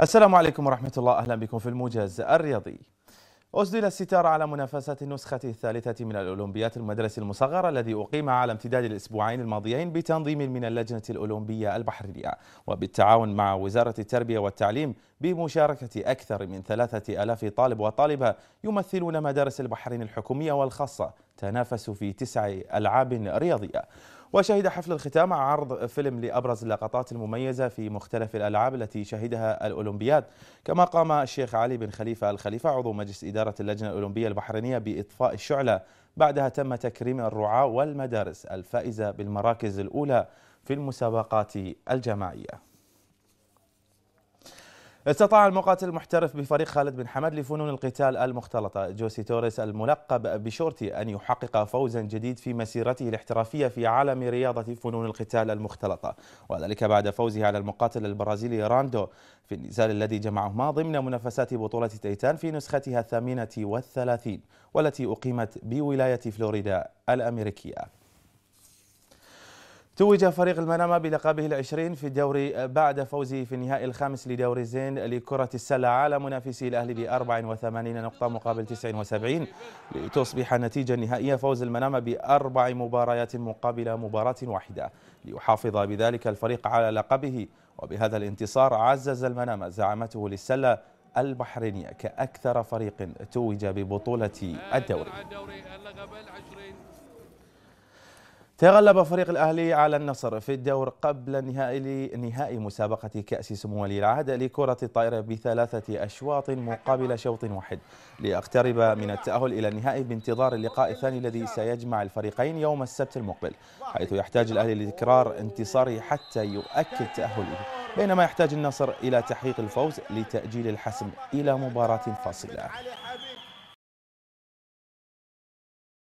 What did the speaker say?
السلام عليكم ورحمة الله أهلا بكم في الموجز الرياضي أسدل الستار على منافسة النسخة الثالثة من الأولمبيات المدرسي المصغر الذي أقيم على امتداد الأسبوعين الماضيين بتنظيم من اللجنة الأولمبية البحرينية وبالتعاون مع وزارة التربية والتعليم بمشاركة أكثر من ثلاثة ألاف طالب وطالبة يمثلون مدارس البحرين الحكومية والخاصة تنافسوا في تسع ألعاب رياضية وشهد حفل الختام عرض فيلم لأبرز اللقطات المميزة في مختلف الألعاب التي شهدها الأولمبياد كما قام الشيخ علي بن خليفة الخليفة عضو مجلس إدارة اللجنة الأولمبية البحرينية بإطفاء الشعلة بعدها تم تكريم الرعاة والمدارس الفائزة بالمراكز الأولى في المسابقات الجماعية استطاع المقاتل المحترف بفريق خالد بن حمد لفنون القتال المختلطة جوسي توريس الملقب بشورتي أن يحقق فوزا جديد في مسيرته الاحترافية في عالم رياضة فنون القتال المختلطة وذلك بعد فوزه على المقاتل البرازيلي راندو في النزال الذي جمعهما ضمن منافسات بطولة تيتان في نسختها الثامنة والثلاثين والتي أقيمت بولاية فلوريدا الأمريكية توج فريق المنامة بلقبه العشرين في الدوري بعد فوزه في النهائي الخامس لدوري زين لكرة السلة على منافسي الأهلي ب 84 نقطة مقابل 79 لتصبح النتيجة النهائية فوز المنامة بأربع مباريات مقابل مباراة واحدة ليحافظ بذلك الفريق على لقبه وبهذا الانتصار عزز المنامة زعامته للسلة البحرينية كأكثر فريق توج ببطولة الدوري تغلب فريق الأهلي على النصر في الدور قبل نهائي نهائي مسابقة كأس سمو ولي العهد لكرة الطائرة بثلاثة أشواط مقابل شوط واحد ليقترب من التأهل إلى النهائي بانتظار اللقاء الثاني الذي سيجمع الفريقين يوم السبت المقبل حيث يحتاج الأهلي لتكرار انتصاره حتى يؤكد تأهله بينما يحتاج النصر إلى تحقيق الفوز لتأجيل الحسم إلى مباراة فاصلة